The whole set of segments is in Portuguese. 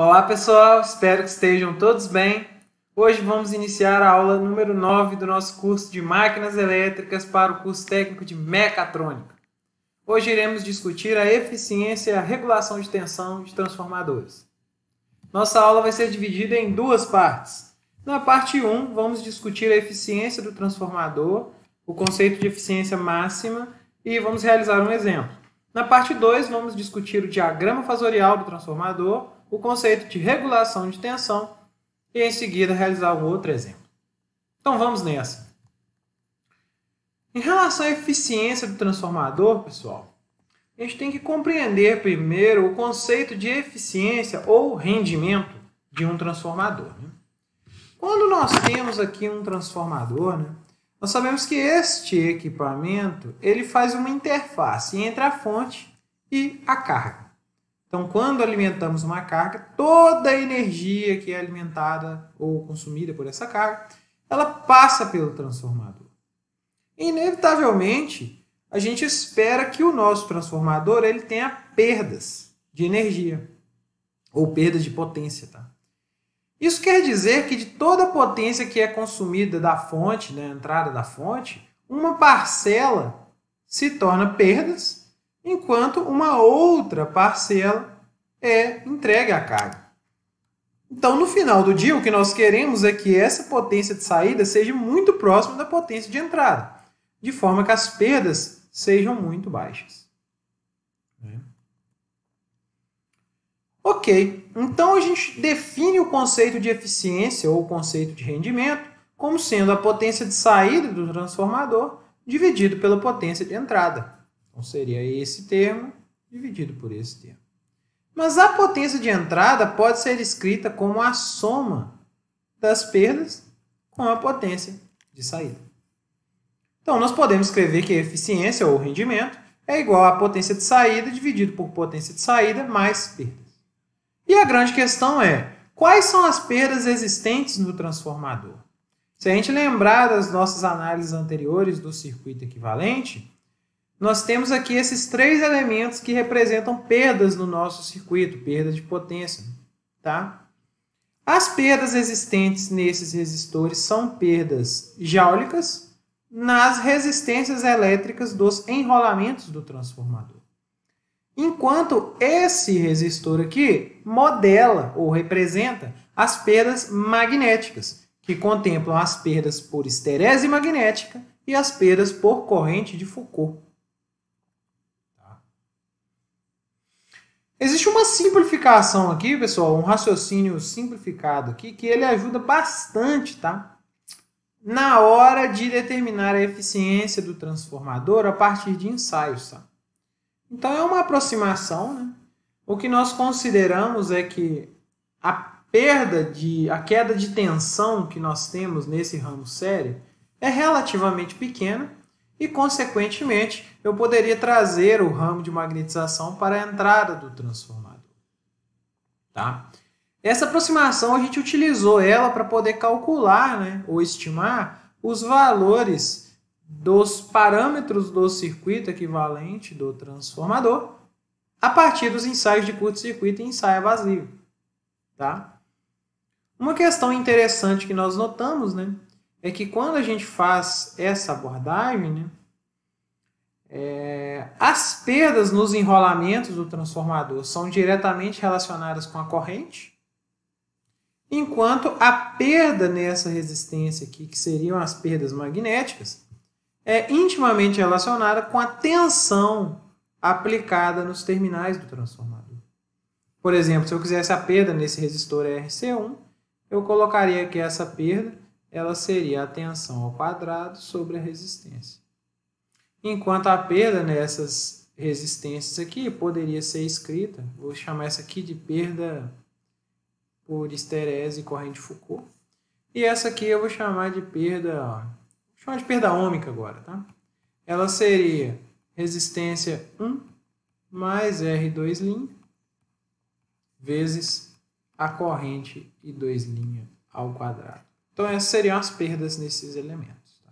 Olá pessoal, espero que estejam todos bem. Hoje vamos iniciar a aula número 9 do nosso curso de máquinas elétricas para o curso técnico de mecatrônica. Hoje iremos discutir a eficiência e a regulação de tensão de transformadores. Nossa aula vai ser dividida em duas partes. Na parte 1, vamos discutir a eficiência do transformador, o conceito de eficiência máxima e vamos realizar um exemplo. Na parte 2, vamos discutir o diagrama fasorial do transformador o conceito de regulação de tensão e em seguida realizar um outro exemplo. Então vamos nessa. Em relação à eficiência do transformador, pessoal, a gente tem que compreender primeiro o conceito de eficiência ou rendimento de um transformador. Né? Quando nós temos aqui um transformador, né, nós sabemos que este equipamento ele faz uma interface entre a fonte e a carga. Então, quando alimentamos uma carga, toda a energia que é alimentada ou consumida por essa carga, ela passa pelo transformador. Inevitavelmente, a gente espera que o nosso transformador ele tenha perdas de energia ou perdas de potência, tá? Isso quer dizer que de toda a potência que é consumida da fonte, da né, entrada da fonte, uma parcela se torna perdas enquanto uma outra parcela é entregue à carga. Então, no final do dia, o que nós queremos é que essa potência de saída seja muito próxima da potência de entrada, de forma que as perdas sejam muito baixas. É. Ok, então a gente define o conceito de eficiência ou o conceito de rendimento como sendo a potência de saída do transformador dividido pela potência de entrada. Então seria esse termo dividido por esse termo. Mas a potência de entrada pode ser escrita como a soma das perdas com a potência de saída. Então nós podemos escrever que a eficiência ou rendimento é igual à potência de saída dividido por potência de saída mais perdas. E a grande questão é: quais são as perdas existentes no transformador? Se a gente lembrar das nossas análises anteriores do circuito equivalente, nós temos aqui esses três elementos que representam perdas no nosso circuito, perda de potência, tá? As perdas existentes nesses resistores são perdas jáulicas nas resistências elétricas dos enrolamentos do transformador. Enquanto esse resistor aqui modela ou representa as perdas magnéticas, que contemplam as perdas por esterese magnética e as perdas por corrente de Foucault. Existe uma simplificação aqui, pessoal, um raciocínio simplificado aqui, que ele ajuda bastante, tá? Na hora de determinar a eficiência do transformador a partir de ensaios, tá? Então é uma aproximação, né? O que nós consideramos é que a perda de a queda de tensão que nós temos nesse ramo série é relativamente pequena e, consequentemente, eu poderia trazer o ramo de magnetização para a entrada do transformador. Tá? Essa aproximação a gente utilizou ela para poder calcular né, ou estimar os valores dos parâmetros do circuito equivalente do transformador a partir dos ensaios de curto-circuito e ensaio vazio. Tá? Uma questão interessante que nós notamos né, é que quando a gente faz essa abordagem, né, é, as perdas nos enrolamentos do transformador são diretamente relacionadas com a corrente, enquanto a perda nessa resistência aqui, que seriam as perdas magnéticas, é intimamente relacionada com a tensão aplicada nos terminais do transformador. Por exemplo, se eu quisesse a perda nesse resistor RC1, eu colocaria aqui essa perda ela seria a tensão ao quadrado sobre a resistência. Enquanto a perda nessas resistências aqui poderia ser escrita, vou chamar essa aqui de perda por esterese e corrente Foucault, e essa aqui eu vou chamar de perda, vou chamar de perda ômica agora, tá? Ela seria resistência 1 mais R2' linha vezes a corrente I2' ao quadrado. Então, essas seriam as perdas nesses elementos. Tá?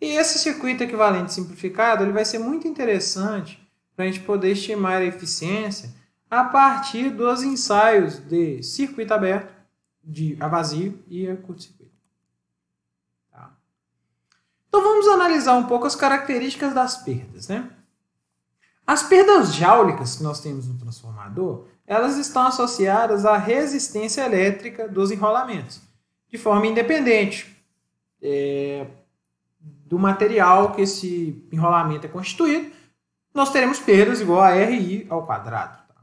E esse circuito equivalente simplificado ele vai ser muito interessante para a gente poder estimar a eficiência a partir dos ensaios de circuito aberto, de a vazio e a curto-circuito. Tá? Então, vamos analisar um pouco as características das perdas. Né? As perdas jáulicas que nós temos no transformador, elas estão associadas à resistência elétrica dos enrolamentos de forma independente é, do material que esse enrolamento é constituído, nós teremos perdas igual a RI ao quadrado. Tá?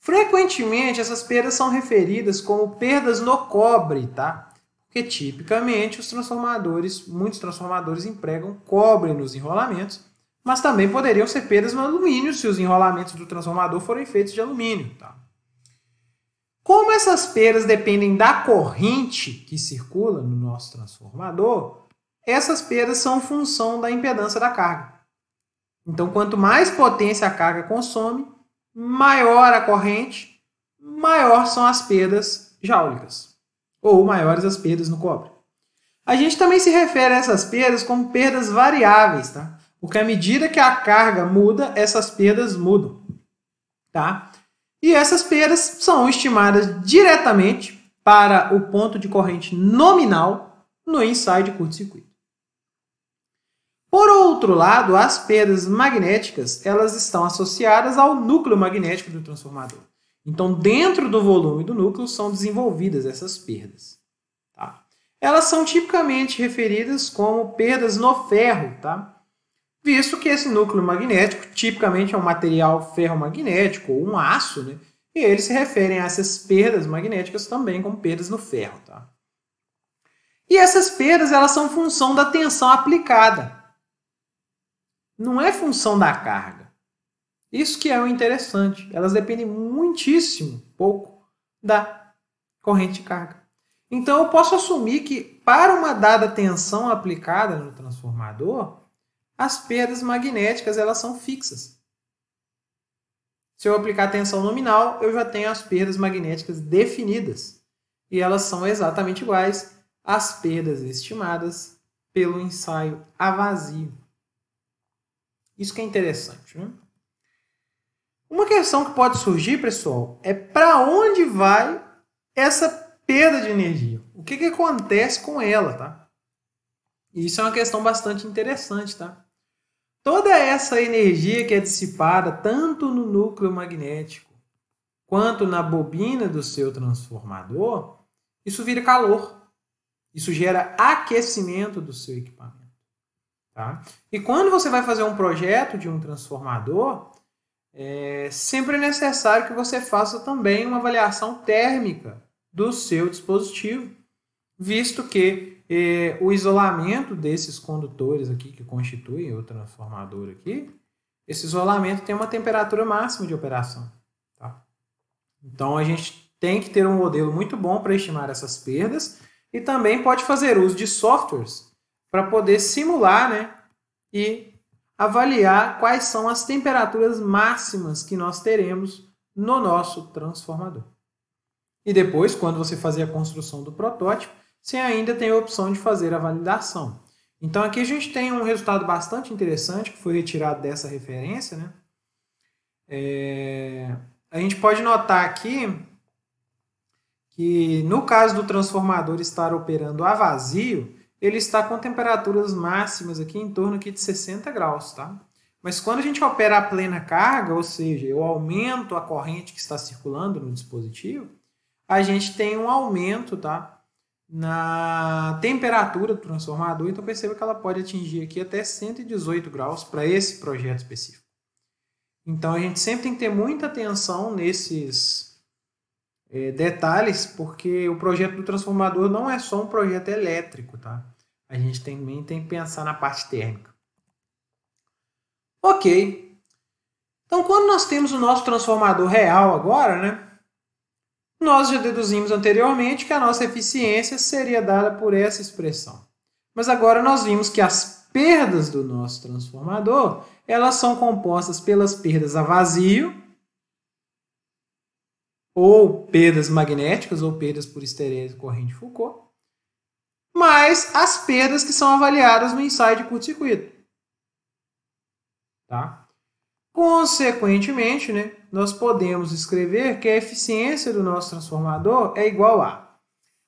Frequentemente, essas perdas são referidas como perdas no cobre, tá? Porque tipicamente os transformadores, muitos transformadores empregam cobre nos enrolamentos, mas também poderiam ser perdas no alumínio se os enrolamentos do transformador forem feitos de alumínio, tá? Como essas peras dependem da corrente que circula no nosso transformador, essas peras são função da impedância da carga. Então, quanto mais potência a carga consome, maior a corrente, maior são as perdas jáulicas, ou maiores as perdas no cobre. A gente também se refere a essas perdas como perdas variáveis, tá? Porque à medida que a carga muda, essas perdas mudam, tá? E essas perdas são estimadas diretamente para o ponto de corrente nominal no inside curto-circuito. Por outro lado, as perdas magnéticas elas estão associadas ao núcleo magnético do transformador. Então, dentro do volume do núcleo são desenvolvidas essas perdas. Tá? Elas são tipicamente referidas como perdas no ferro, tá? visto que esse núcleo magnético tipicamente é um material ferromagnético ou um aço, né? E eles se referem a essas perdas magnéticas também como perdas no ferro, tá? E essas perdas, elas são função da tensão aplicada. Não é função da carga. Isso que é o interessante. Elas dependem muitíssimo pouco da corrente de carga. Então eu posso assumir que para uma dada tensão aplicada no transformador, as perdas magnéticas elas são fixas. Se eu aplicar tensão nominal, eu já tenho as perdas magnéticas definidas e elas são exatamente iguais às perdas estimadas pelo ensaio a vazio. Isso que é interessante, né? Uma questão que pode surgir, pessoal, é para onde vai essa perda de energia? O que, que acontece com ela, tá? isso é uma questão bastante interessante, tá? Toda essa energia que é dissipada tanto no núcleo magnético quanto na bobina do seu transformador, isso vira calor. Isso gera aquecimento do seu equipamento. Tá? E quando você vai fazer um projeto de um transformador, é sempre é necessário que você faça também uma avaliação térmica do seu dispositivo visto que eh, o isolamento desses condutores aqui, que constituem o transformador aqui, esse isolamento tem uma temperatura máxima de operação. Tá? Então a gente tem que ter um modelo muito bom para estimar essas perdas e também pode fazer uso de softwares para poder simular né, e avaliar quais são as temperaturas máximas que nós teremos no nosso transformador. E depois, quando você fazer a construção do protótipo, sem ainda ter a opção de fazer a validação. Então aqui a gente tem um resultado bastante interessante que foi retirado dessa referência. Né? É... A gente pode notar aqui que no caso do transformador estar operando a vazio, ele está com temperaturas máximas aqui em torno aqui de 60 graus, tá? Mas quando a gente opera a plena carga, ou seja, eu aumento a corrente que está circulando no dispositivo, a gente tem um aumento, tá? na temperatura do transformador, então perceba que ela pode atingir aqui até 118 graus para esse projeto específico. Então a gente sempre tem que ter muita atenção nesses é, detalhes, porque o projeto do transformador não é só um projeto elétrico, tá? A gente também tem que pensar na parte térmica. Ok. Então quando nós temos o nosso transformador real agora, né? Nós já deduzimos anteriormente que a nossa eficiência seria dada por essa expressão. Mas agora nós vimos que as perdas do nosso transformador, elas são compostas pelas perdas a vazio, ou perdas magnéticas, ou perdas por esterese corrente Foucault, mais as perdas que são avaliadas no ensaio de curto-circuito. Tá? Consequentemente, né, nós podemos escrever que a eficiência do nosso transformador é igual a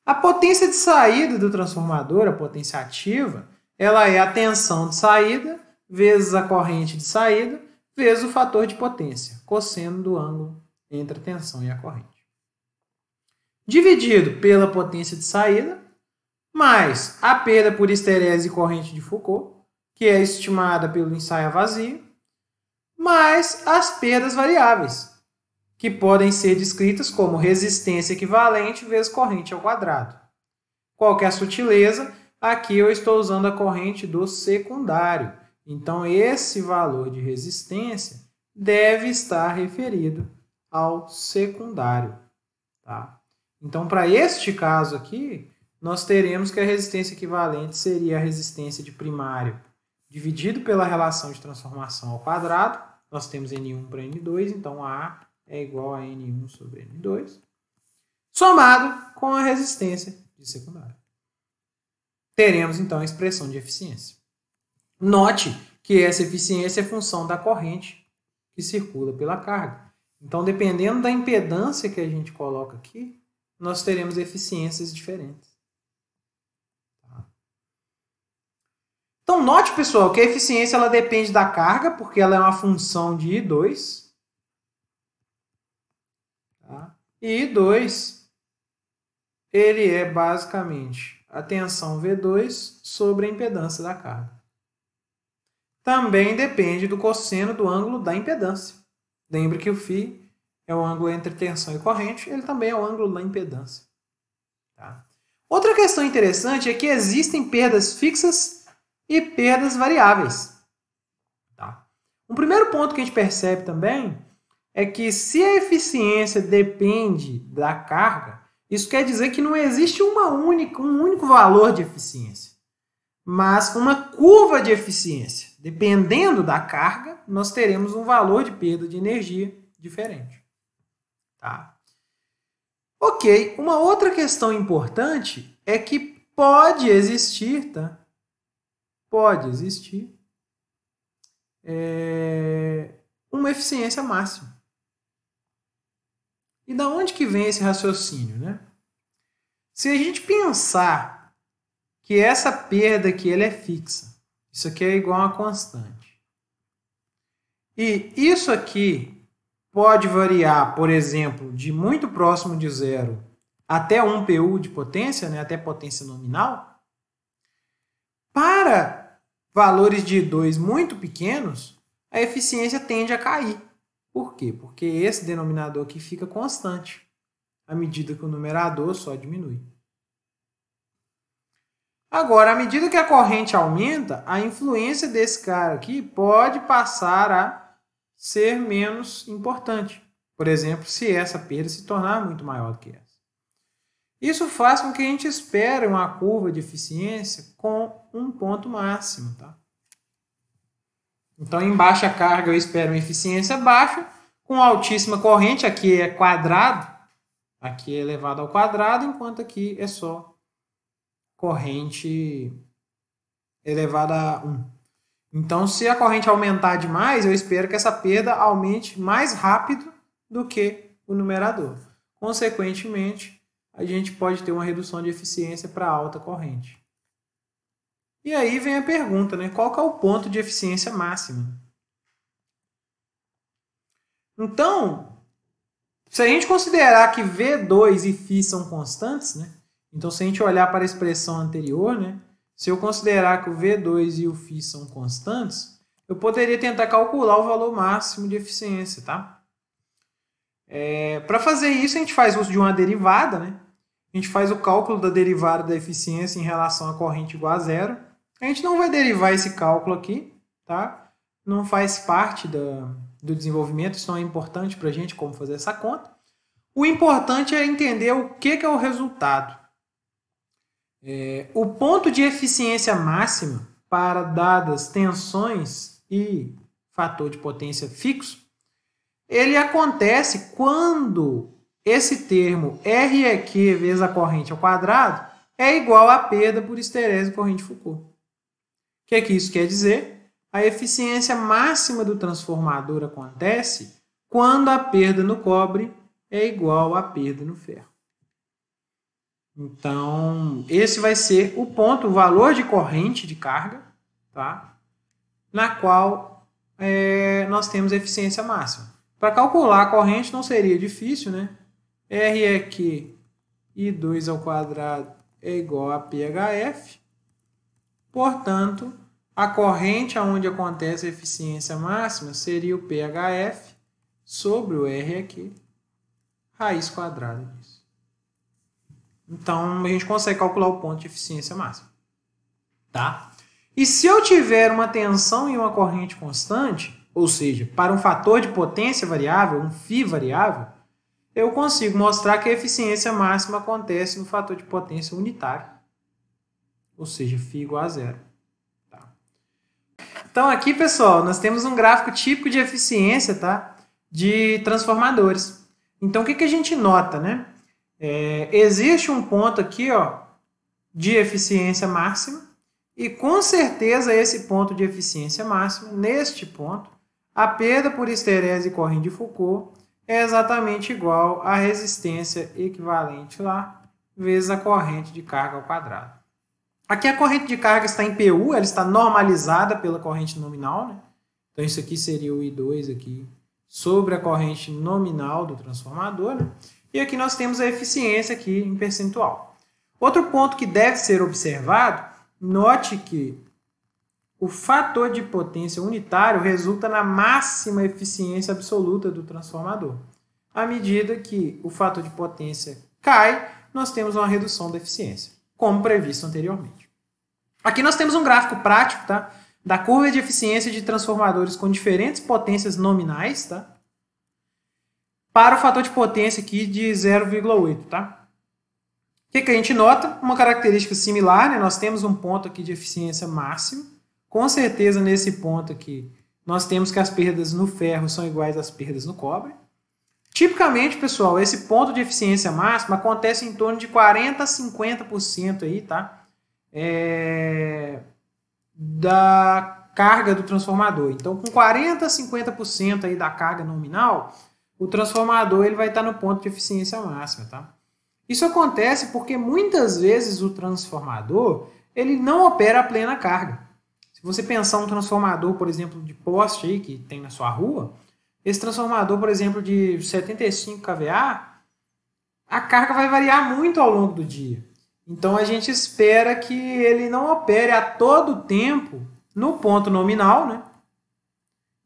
a potência de saída do transformador, a potência ativa, ela é a tensão de saída vezes a corrente de saída vezes o fator de potência, cosseno do ângulo entre a tensão e a corrente. Dividido pela potência de saída, mais a perda por esterese e corrente de Foucault, que é estimada pelo ensaio vazio, mas as perdas variáveis, que podem ser descritas como resistência equivalente vezes corrente ao quadrado. Qualquer é sutileza, aqui eu estou usando a corrente do secundário. Então, esse valor de resistência deve estar referido ao secundário. Tá? Então, para este caso aqui, nós teremos que a resistência equivalente seria a resistência de primário dividido pela relação de transformação ao quadrado, nós temos N1 para N2, então A é igual a N1 sobre N2, somado com a resistência de secundária. Teremos, então, a expressão de eficiência. Note que essa eficiência é função da corrente que circula pela carga. Então, dependendo da impedância que a gente coloca aqui, nós teremos eficiências diferentes. Então, note, pessoal, que a eficiência ela depende da carga, porque ela é uma função de I2. Tá? E I2 ele é basicamente a tensão V2 sobre a impedância da carga. Também depende do cosseno do ângulo da impedância. Lembre que o φ é o ângulo entre tensão e corrente, ele também é o ângulo da impedância. Tá? Outra questão interessante é que existem perdas fixas e perdas variáveis. Tá? Um primeiro ponto que a gente percebe também é que se a eficiência depende da carga, isso quer dizer que não existe uma única, um único valor de eficiência, mas uma curva de eficiência. Dependendo da carga, nós teremos um valor de perda de energia diferente. Tá? Ok, uma outra questão importante é que pode existir tá, pode existir é, uma eficiência máxima. E da onde que vem esse raciocínio, né? Se a gente pensar que essa perda aqui ela é fixa, isso aqui é igual a uma constante. E isso aqui pode variar, por exemplo, de muito próximo de zero até 1 PU de potência, né, até potência nominal, para valores de 2 muito pequenos, a eficiência tende a cair. Por quê? Porque esse denominador aqui fica constante à medida que o numerador só diminui. Agora, à medida que a corrente aumenta, a influência desse cara aqui pode passar a ser menos importante. Por exemplo, se essa perda se tornar muito maior do que essa. Isso faz com que a gente espere uma curva de eficiência com um ponto máximo. Tá? Então, em baixa carga, eu espero uma eficiência baixa, com altíssima corrente, aqui é quadrado, aqui é elevado ao quadrado, enquanto aqui é só corrente elevada a 1. Então, se a corrente aumentar demais, eu espero que essa perda aumente mais rápido do que o numerador. Consequentemente, a gente pode ter uma redução de eficiência para alta corrente. E aí vem a pergunta, né? Qual é o ponto de eficiência máxima? Então, se a gente considerar que V2 e Φ são constantes, né? Então, se a gente olhar para a expressão anterior, né? Se eu considerar que o V2 e o Φ são constantes, eu poderia tentar calcular o valor máximo de eficiência, tá? É, para fazer isso, a gente faz uso de uma derivada, né? a gente faz o cálculo da derivada da eficiência em relação à corrente igual a zero. A gente não vai derivar esse cálculo aqui, tá? Não faz parte da, do desenvolvimento, isso não é importante para a gente como fazer essa conta. O importante é entender o que, que é o resultado. É, o ponto de eficiência máxima para dadas tensões e fator de potência fixo, ele acontece quando esse termo REQ é vezes a corrente ao quadrado é igual à perda por esterese corrente Foucault. O que é que isso quer dizer? A eficiência máxima do transformador acontece quando a perda no cobre é igual à perda no ferro. Então, esse vai ser o ponto, o valor de corrente de carga, tá? na qual é, nós temos a eficiência máxima. Para calcular a corrente não seria difícil, né? R é que I2 ao quadrado é igual a PHF. Portanto, a corrente aonde acontece a eficiência máxima seria o PHF sobre o R aqui, raiz quadrada disso. Então, a gente consegue calcular o ponto de eficiência máxima. Tá? E se eu tiver uma tensão e uma corrente constante, ou seja, para um fator de potência variável, um φ variável, eu consigo mostrar que a eficiência máxima acontece no fator de potência unitário, ou seja, φ igual a zero. Tá. Então aqui, pessoal, nós temos um gráfico típico de eficiência tá? de transformadores. Então o que, que a gente nota? Né? É, existe um ponto aqui ó, de eficiência máxima, e com certeza esse ponto de eficiência máxima, neste ponto, a perda por esterese corrente de Foucault é exatamente igual à resistência equivalente lá, vezes a corrente de carga ao quadrado. Aqui a corrente de carga está em PU, ela está normalizada pela corrente nominal. Né? Então isso aqui seria o I2 aqui sobre a corrente nominal do transformador. Né? E aqui nós temos a eficiência aqui em percentual. Outro ponto que deve ser observado, note que o fator de potência unitário resulta na máxima eficiência absoluta do transformador. À medida que o fator de potência cai, nós temos uma redução da eficiência, como previsto anteriormente. Aqui nós temos um gráfico prático tá? da curva de eficiência de transformadores com diferentes potências nominais tá? para o fator de potência aqui de 0,8. Tá? O que, que a gente nota? Uma característica similar, né? nós temos um ponto aqui de eficiência máximo com certeza nesse ponto aqui, nós temos que as perdas no ferro são iguais às perdas no cobre. Tipicamente, pessoal, esse ponto de eficiência máxima acontece em torno de 40 a 50% aí, tá? É... da carga do transformador. Então, com 40 a 50% aí da carga nominal, o transformador ele vai estar no ponto de eficiência máxima, tá? Isso acontece porque muitas vezes o transformador ele não opera a plena carga você pensar um transformador, por exemplo, de poste aí que tem na sua rua, esse transformador, por exemplo, de 75 kVA, a carga vai variar muito ao longo do dia. Então a gente espera que ele não opere a todo tempo no ponto nominal, né?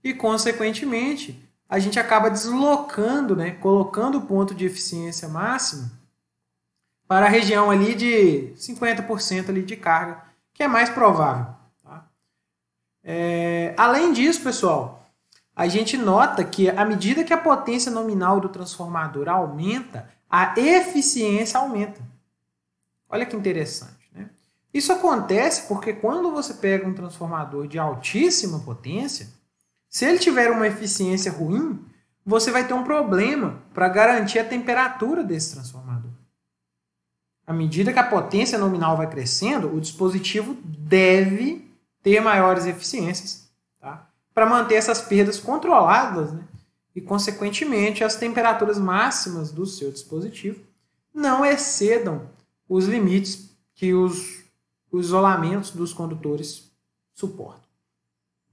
E consequentemente, a gente acaba deslocando, né, colocando o ponto de eficiência máxima para a região ali de 50% ali de carga, que é mais provável. É... Além disso, pessoal, a gente nota que à medida que a potência nominal do transformador aumenta, a eficiência aumenta. Olha que interessante. Né? Isso acontece porque quando você pega um transformador de altíssima potência, se ele tiver uma eficiência ruim, você vai ter um problema para garantir a temperatura desse transformador. À medida que a potência nominal vai crescendo, o dispositivo deve ter maiores eficiências, tá? para manter essas perdas controladas né? e, consequentemente, as temperaturas máximas do seu dispositivo não excedam os limites que os, os isolamentos dos condutores suportam.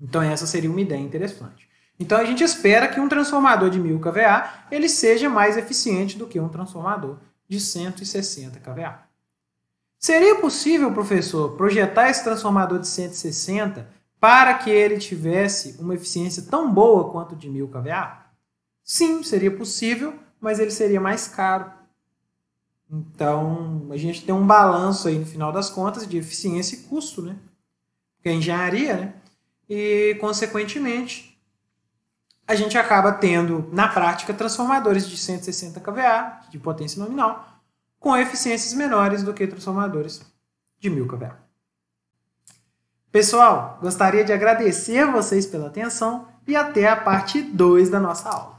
Então, essa seria uma ideia interessante. Então, a gente espera que um transformador de 1000 kVA ele seja mais eficiente do que um transformador de 160 kVA. Seria possível, professor, projetar esse transformador de 160 para que ele tivesse uma eficiência tão boa quanto de 1000 kVA? Sim, seria possível, mas ele seria mais caro. Então, a gente tem um balanço aí no final das contas de eficiência e custo, né? Que é engenharia, né? E, consequentemente, a gente acaba tendo, na prática, transformadores de 160 kVA de potência nominal com eficiências menores do que transformadores de Milkavell. Pessoal, gostaria de agradecer a vocês pela atenção e até a parte 2 da nossa aula.